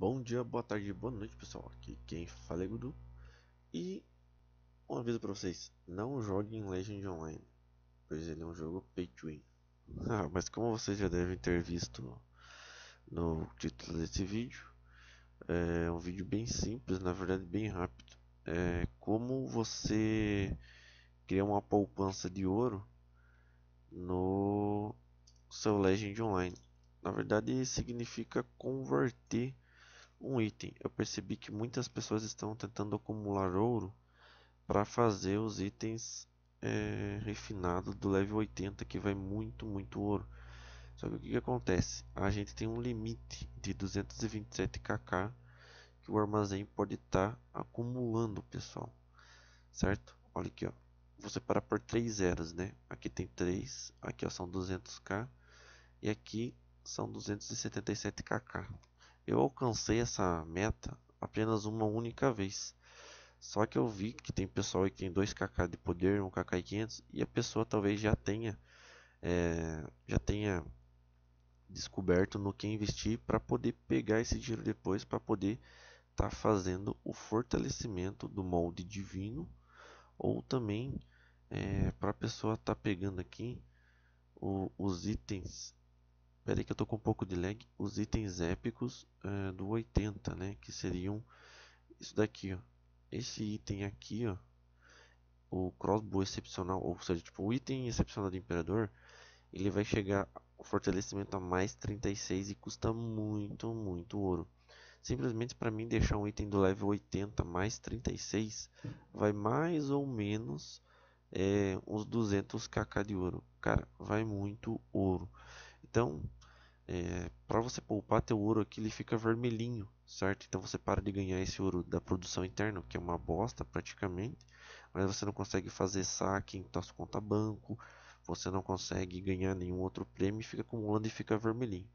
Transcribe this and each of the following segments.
Bom dia, boa tarde, boa noite pessoal, aqui quem fala é Gudu E um aviso pra vocês, não joguem Legend Online Pois ele é um jogo pay to win ah, Mas como vocês já devem ter visto no título desse vídeo É um vídeo bem simples, na verdade bem rápido É como você criar uma poupança de ouro no seu Legend Online na verdade significa converter um item, eu percebi que muitas pessoas estão tentando acumular ouro para fazer os itens é, refinados do level 80 que vai muito, muito ouro. Só que o que, que acontece? A gente tem um limite de 227kk que o armazém pode estar tá acumulando, pessoal. Certo? Olha aqui, ó. Vou separar por 3 zeros, né? Aqui tem 3, aqui ó, são 200k e aqui são 277kk. Eu alcancei essa meta apenas uma única vez. Só que eu vi que tem pessoal aí que tem 2kk de poder, 1kk e 500 e a pessoa talvez já tenha é, já tenha descoberto no que investir para poder pegar esse dinheiro depois para poder estar tá fazendo o fortalecimento do molde divino ou também é, para a pessoa estar tá pegando aqui o, os itens Espera que eu tô com um pouco de lag. Os itens épicos é, do 80, né? Que seriam isso daqui, ó. Esse item aqui, ó. O crossbow excepcional, ou seja, tipo, o item excepcional do imperador, ele vai chegar o fortalecimento a mais 36 e custa muito, muito ouro. Simplesmente para mim deixar um item do level 80 mais 36 vai mais ou menos é, uns 200kk de ouro. Cara, vai muito ouro. Então, é, para você poupar teu ouro aqui ele fica vermelhinho, certo? Então você para de ganhar esse ouro da produção interna, que é uma bosta praticamente, mas você não consegue fazer saque em tua conta banco, você não consegue ganhar nenhum outro prêmio, fica acumulando e fica vermelhinho.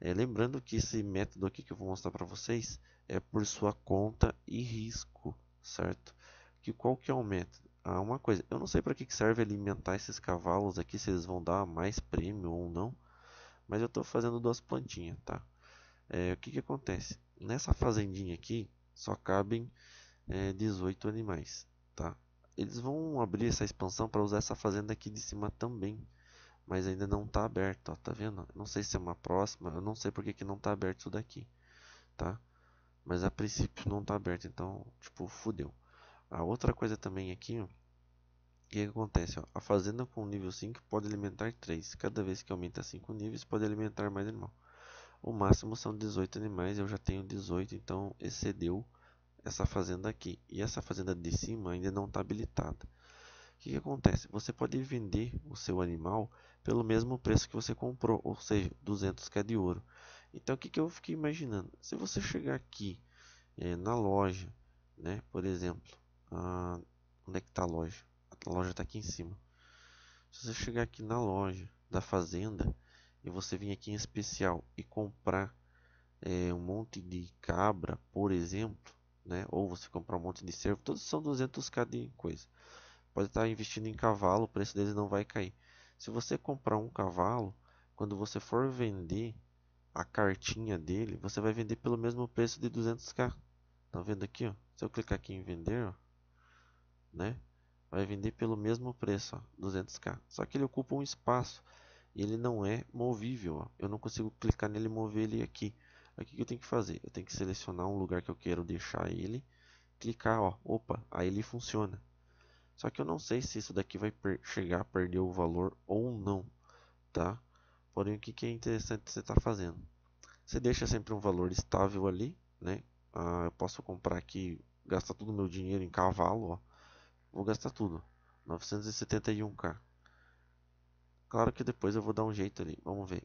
É, lembrando que esse método aqui que eu vou mostrar para vocês é por sua conta e risco, certo? Que qual que é o método? Ah, uma coisa, eu não sei para que serve alimentar esses cavalos aqui, se eles vão dar mais prêmio ou não. Mas eu estou fazendo duas plantinhas, tá? É, o que, que acontece? Nessa fazendinha aqui só cabem é, 18 animais, tá? Eles vão abrir essa expansão para usar essa fazenda aqui de cima também. Mas ainda não está aberto, ó, tá vendo? Não sei se é uma próxima, eu não sei porque que não está aberto isso daqui, tá? Mas a princípio não está aberto, então, tipo, fudeu. A outra coisa também aqui, ó, o que acontece? Ó, a fazenda com nível 5 pode alimentar 3. Cada vez que aumenta 5 níveis, pode alimentar mais animal. O máximo são 18 animais, eu já tenho 18, então excedeu essa fazenda aqui. E essa fazenda de cima ainda não está habilitada. O que, que acontece? Você pode vender o seu animal pelo mesmo preço que você comprou, ou seja, 200k é de ouro. Então o que, que eu fiquei imaginando? Se você chegar aqui é, na loja, né, por exemplo, ah, onde é que está a loja? a loja está aqui em cima. Se você chegar aqui na loja da fazenda e você vir aqui em especial e comprar é, um monte de cabra, por exemplo, né? Ou você comprar um monte de cervo, todos são 200k de coisa. Pode estar tá investindo em cavalo, o preço deles não vai cair. Se você comprar um cavalo, quando você for vender a cartinha dele, você vai vender pelo mesmo preço de 200k. Tá vendo aqui, ó? Se eu clicar aqui em vender, ó, né? vai vender pelo mesmo preço, ó, 200k. Só que ele ocupa um espaço e ele não é movível. Ó. Eu não consigo clicar nele e mover ele aqui. Aqui que eu tenho que fazer? Eu tenho que selecionar um lugar que eu quero deixar ele, clicar, ó, opa, aí ele funciona. Só que eu não sei se isso daqui vai chegar a perder o valor ou não, tá? Porém, o que, que é interessante você estar tá fazendo? Você deixa sempre um valor estável ali, né? Ah, eu posso comprar aqui, gastar todo o meu dinheiro em cavalo, ó. Vou gastar tudo. 971k. Claro que depois eu vou dar um jeito ali. Vamos ver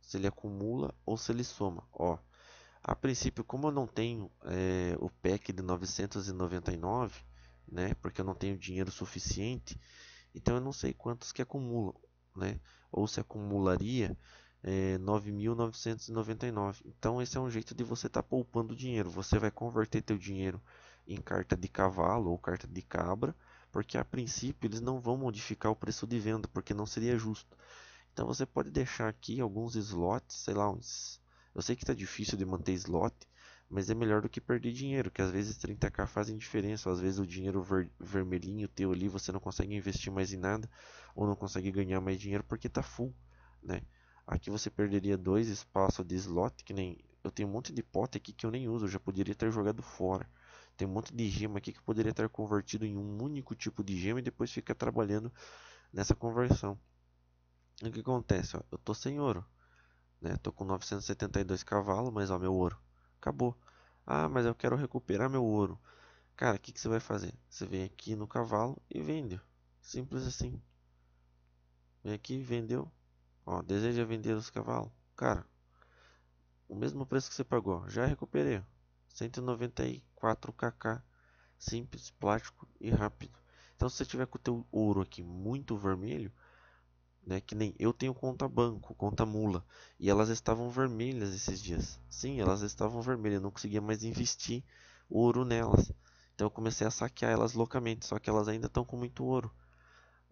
se ele acumula ou se ele soma. Ó, a princípio, como eu não tenho é, o pack de 999, né? Porque eu não tenho dinheiro suficiente, então eu não sei quantos que acumulam, né? Ou se acumularia é, eh, 9.999. Então esse é um jeito de você estar tá poupando dinheiro. Você vai converter teu dinheiro em carta de cavalo ou carta de cabra, porque a princípio eles não vão modificar o preço de venda, porque não seria justo. Então você pode deixar aqui alguns slots, sei lá, uns... eu sei que está difícil de manter slot, mas é melhor do que perder dinheiro, que às vezes 30k fazem diferença, às vezes o dinheiro ver vermelhinho teu ali você não consegue investir mais em nada, ou não consegue ganhar mais dinheiro porque está full, né? Aqui você perderia dois espaços de slot, que nem eu tenho um monte de pote aqui que eu nem uso, eu já poderia ter jogado fora. Tem um monte de gema aqui que poderia estar convertido em um único tipo de gema e depois fica trabalhando nessa conversão. E o que acontece? Ó, eu tô sem ouro. Né? Tô com 972 cavalos, mas ó, meu ouro acabou. Ah, mas eu quero recuperar meu ouro. Cara, o que, que você vai fazer? Você vem aqui no cavalo e vende. Simples assim. Vem aqui, vendeu. Ó, deseja vender os cavalos? Cara, o mesmo preço que você pagou. Já recuperei. 194kk, simples, plástico e rápido. Então se você tiver com o teu ouro aqui muito vermelho, né, que nem eu tenho conta banco, conta mula, e elas estavam vermelhas esses dias. Sim, elas estavam vermelhas, eu não conseguia mais investir ouro nelas. Então eu comecei a saquear elas loucamente, só que elas ainda estão com muito ouro.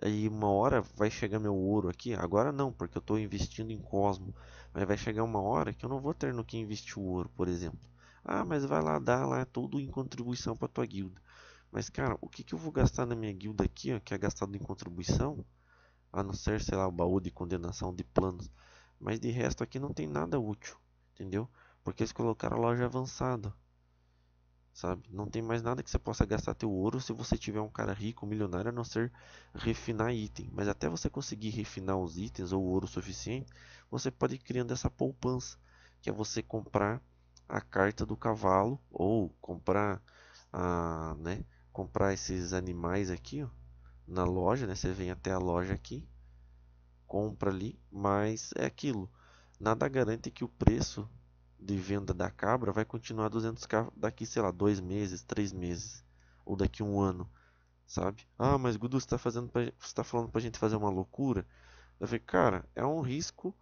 E uma hora vai chegar meu ouro aqui, agora não, porque eu estou investindo em Cosmo, mas vai chegar uma hora que eu não vou ter no que investir o ouro, por exemplo. Ah, mas vai lá dar lá é tudo em contribuição para tua guilda. Mas cara, o que, que eu vou gastar na minha guilda aqui, ó, que é gastado em contribuição? A não ser, sei lá, o baú de condenação de planos. Mas de resto aqui não tem nada útil, entendeu? Porque eles colocaram a loja avançada. Sabe? Não tem mais nada que você possa gastar teu ouro se você tiver um cara rico, milionário, a não ser refinar item. Mas até você conseguir refinar os itens ou ouro suficiente, você pode ir criando essa poupança, que é você comprar a carta do cavalo ou comprar a, né, comprar esses animais aqui, ó, na loja, né? Você vem até a loja aqui, compra ali, mas é aquilo. Nada garante que o preço de venda da cabra vai continuar 200k daqui, sei lá, dois meses, três meses ou daqui um ano, sabe? Ah, mas Gudu está fazendo, pra, você está falando para a gente fazer uma loucura? Eu falei, cara, é um risco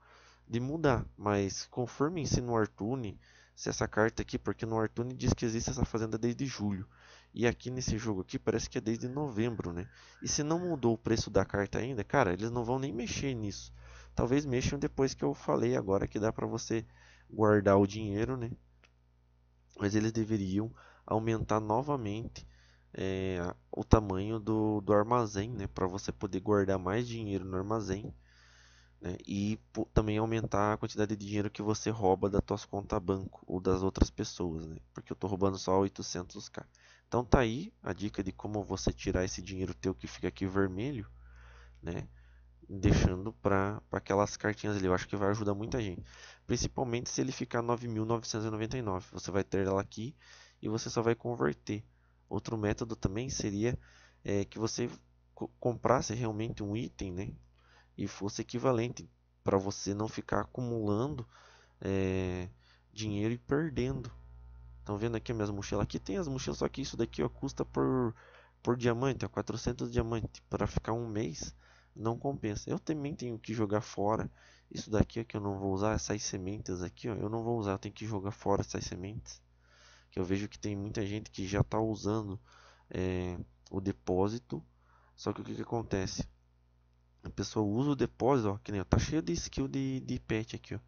de mudar, mas conforme ensina o Artune, se essa carta aqui, porque no Artune diz que existe essa fazenda desde julho. E aqui nesse jogo aqui parece que é desde novembro, né? E se não mudou o preço da carta ainda, cara, eles não vão nem mexer nisso. Talvez mexam depois que eu falei agora que dá para você guardar o dinheiro, né? Mas eles deveriam aumentar novamente é, o tamanho do, do armazém, né? Para você poder guardar mais dinheiro no armazém né? e também aumentar a quantidade de dinheiro que você rouba da tua conta banco ou das outras pessoas, né? porque eu estou roubando só 800k. Então tá aí a dica de como você tirar esse dinheiro teu que fica aqui vermelho, né? deixando para aquelas cartinhas ali. Eu acho que vai ajudar muita gente, principalmente se ele ficar 9.999. Você vai ter ela aqui e você só vai converter. Outro método também seria é, que você comprasse realmente um item, né? e fosse equivalente para você não ficar acumulando é, dinheiro e perdendo. Estão vendo aqui minhas mochilas? Aqui tem as mochilas, só que isso daqui ó, custa por, por diamante, ó, 400 diamante. Para ficar um mês, não compensa. Eu também tenho que jogar fora isso daqui ó, é que eu não vou usar, essas sementes aqui, ó, eu não vou usar, eu tenho que jogar fora essas sementes. Que eu vejo que tem muita gente que já está usando é, o depósito. Só que o que, que acontece? A pessoa usa o depósito, ó, que nem ó, tá cheio de skill de, de pet aqui, ó.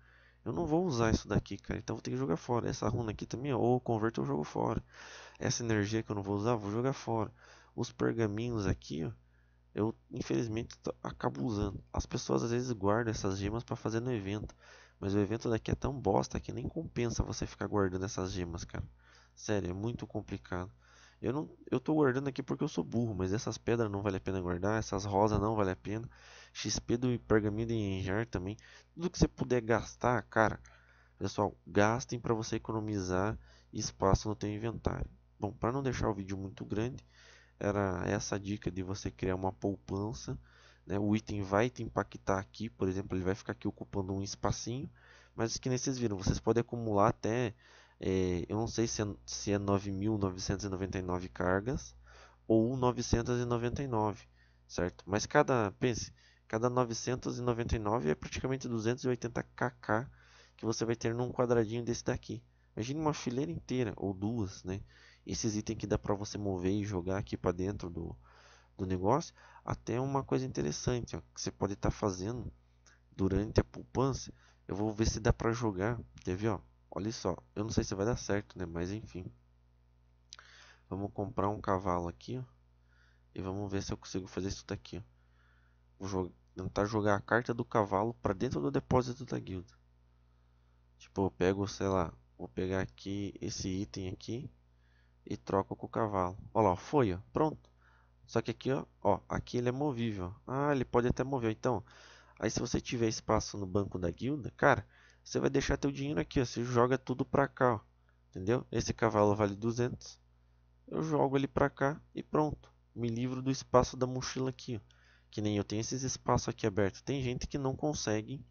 Eu não vou usar isso daqui, cara, então vou ter que jogar fora. Essa runa aqui também, ó, ou converto ou jogo fora. Essa energia que eu não vou usar, vou jogar fora. Os pergaminhos aqui, ó, eu infelizmente acabo usando. As pessoas às vezes guardam essas gemas para fazer no evento, mas o evento daqui é tão bosta que nem compensa você ficar guardando essas gemas, cara. Sério, é muito complicado. Eu não, eu tô guardando aqui porque eu sou burro, mas essas pedras não vale a pena guardar, essas rosas não vale a pena. XP do pergaminho de Enjar também. Tudo que você puder gastar, cara, pessoal, gastem para você economizar espaço no teu inventário. Bom, para não deixar o vídeo muito grande, era essa a dica de você criar uma poupança. Né? O item vai te impactar aqui, por exemplo, ele vai ficar aqui ocupando um espacinho. Mas que nem vocês viram, vocês podem acumular até é, eu não sei se é, se é 9.999 cargas ou 999, certo? Mas cada, pense, cada 999 é praticamente 280kk que você vai ter num quadradinho desse daqui. Imagine uma fileira inteira ou duas, né? Esses itens que dá para você mover e jogar aqui para dentro do, do negócio, até uma coisa interessante ó, que você pode estar tá fazendo durante a poupança. Eu vou ver se dá para jogar, quer ver? Ó? Olha só, eu não sei se vai dar certo, né? Mas enfim. Vamos comprar um cavalo aqui, ó, E vamos ver se eu consigo fazer isso daqui, ó. Vou tentar jogar a carta do cavalo para dentro do depósito da guilda. Tipo, eu pego, sei lá, vou pegar aqui esse item aqui e troco com o cavalo. Olha lá, foi, ó, pronto. Só que aqui, ó, ó, aqui ele é movível. Ah, ele pode até mover. Então, aí se você tiver espaço no banco da guilda, cara, você vai deixar teu dinheiro aqui, ó, você joga tudo para cá, ó, entendeu? Esse cavalo vale 200, eu jogo ele para cá e pronto, me livro do espaço da mochila aqui, ó. que nem eu tenho esses espaços aqui abertos. Tem gente que não consegue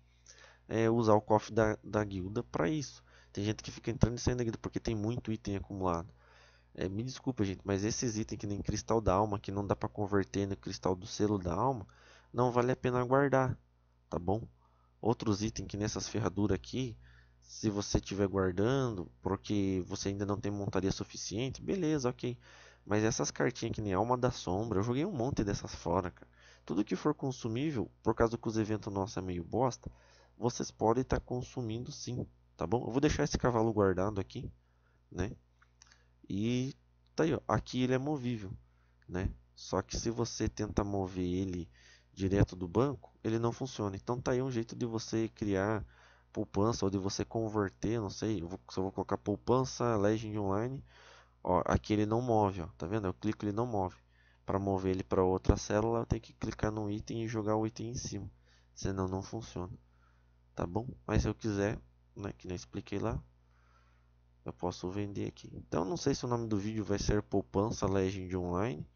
é, usar o cofre da, da guilda para isso. Tem gente que fica entrando e saindo da guilda porque tem muito item acumulado. É, me desculpa, gente, mas esses itens que nem cristal da alma, que não dá para converter no cristal do selo da alma, não vale a pena guardar, tá bom? Outros itens que nessas ferraduras aqui, se você estiver guardando, porque você ainda não tem montaria suficiente, beleza, ok. Mas essas cartinhas que nem Alma da Sombra, eu joguei um monte dessas fora, cara. Tudo que for consumível, por causa que os eventos nossos é meio bosta, vocês podem estar tá consumindo sim, tá bom? Eu vou deixar esse cavalo guardado aqui, né? E tá aí, ó. aqui ele é movível, né? Só que se você tenta mover ele direto do banco, ele não funciona. Então tá aí um jeito de você criar poupança ou de você converter, não sei, eu vou, se eu vou colocar poupança, Legend Online, ó, aqui ele não move, ó, tá vendo? Eu clico ele não move. Para mover ele para outra célula, eu tenho que clicar no item e jogar o item em cima, senão não funciona. Tá bom? Mas se eu quiser, né, que nem expliquei lá, eu posso vender aqui. Então não sei se o nome do vídeo vai ser poupança Legend Online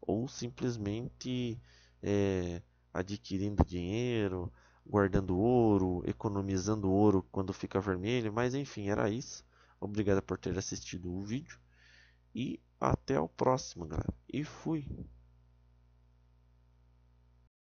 ou simplesmente é, adquirindo dinheiro, guardando ouro, economizando ouro quando fica vermelho, mas enfim, era isso. Obrigado por ter assistido o vídeo e até o próximo, galera. E fui!